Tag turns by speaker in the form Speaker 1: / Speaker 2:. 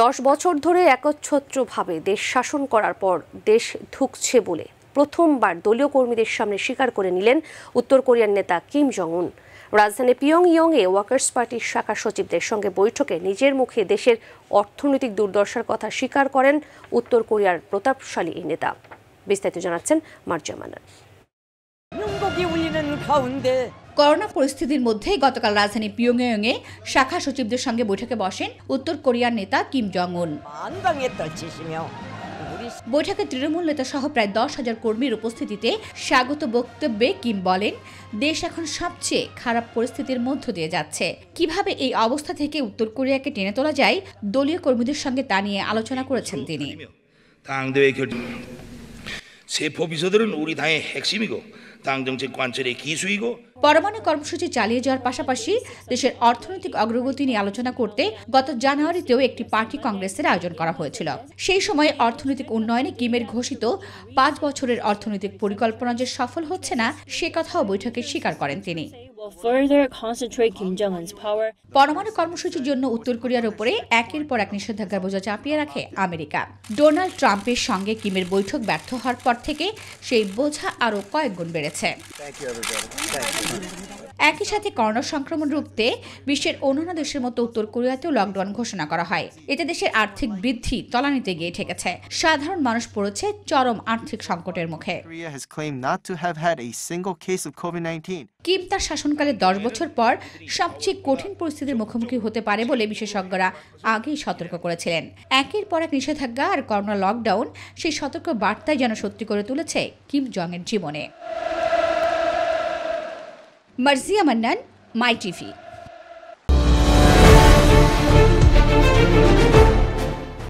Speaker 1: দশ বছর ধরে একচ্ছত্রভাবে দেশ শাসন করার পর দেশ ধুকছে বলে প্রথমবার দলীয় কর্মীদের সামনে স্বীকার করে নিলেন উত্তর কোরিয়ার নেতা কিম জং উন রাজধানী পিয়ং ওয়ার্কার্স পার্টির শাখা সচিবদের সঙ্গে বৈঠকে নিজের মুখে দেশের অর্থনৈতিক দুর্দশার কথা স্বীকার করেন উত্তর কোরিয়ার প্রতাপশালী এই নেতা বিস্তারিত জানাচ্ছেন মার্জা
Speaker 2: করোনা পরিস্থিতির মধ্যেই গতকাল রাজধানী এ শাখা সচিবদের সঙ্গে বৈঠকে বসেন উত্তর কোরিয়ার নেতা কিম জং উন বৈঠকে তৃণমূল নেতা সহ প্রায় দশ হাজার কর্মীর উপস্থিতিতে স্বাগত বক্তব্যে কিম বলেন দেশ এখন সবচেয়ে খারাপ পরিস্থিতির মধ্য দিয়ে যাচ্ছে কিভাবে এই অবস্থা থেকে উত্তর কোরিয়াকে টেনে তোলা যায় দলীয় কর্মীদের সঙ্গে তা নিয়ে আলোচনা করেছেন তিনি
Speaker 1: 세포 우리 당의 핵심이고 당 관철의 기수이고
Speaker 2: পরমাণু কর্মসূচি চালিয়ে যাওয়ার পাশাপাশি দেশের অর্থনৈতিক অগ্রগতি নিয়ে আলোচনা করতে গত জানুয়ারিতেও একটি পার্টি কংগ্রেসের আয়োজন করা হয়েছিল সেই সময় অর্থনৈতিক উন্নয়নে কিমের ঘোষিত পাঁচ বছরের অর্থনৈতিক পরিকল্পনা যে সফল হচ্ছে না সে কথাও বৈঠকে স্বীকার করেন তিনি পরমাণু কর্মসূচির জন্য উত্তর কোরিয়ার উপরে একের পর এক নিষেধাজ্ঞার বোঝা চাপিয়ে রাখে আমেরিকা ডোনাল্ড ট্রাম্পের সঙ্গে কিমের বৈঠক ব্যর্থ হওয়ার পর থেকে সেই বোঝা আরও কয়েক গুণ বেড়েছে একই সাথে করোনা সংক্রমণ রুখতে বিশ্বের অন্যান্য দেশের মতো উত্তর কোরিয়াতেও লকডাউন ঘোষণা করা হয় এতে দেশের আর্থিক বৃদ্ধি তলানিতে গিয়ে ঠেকেছে সাধারণ মানুষ পড়েছে চরম আর্থিক সংকটের মুখে কিম তার শাসনকালে দশ বছর পর সবচেয়ে কঠিন পরিস্থিতির মুখোমুখি হতে পারে বলে বিশেষজ্ঞরা আগেই সতর্ক করেছিলেন একের পর এক নিষেধাজ্ঞা আর করোনা লকডাউন সেই সতর্ক বার্তাই যেন সত্যি করে তুলেছে কিম জংয়ের জীবনে মার্জিয়া মান্নান মাই টিভি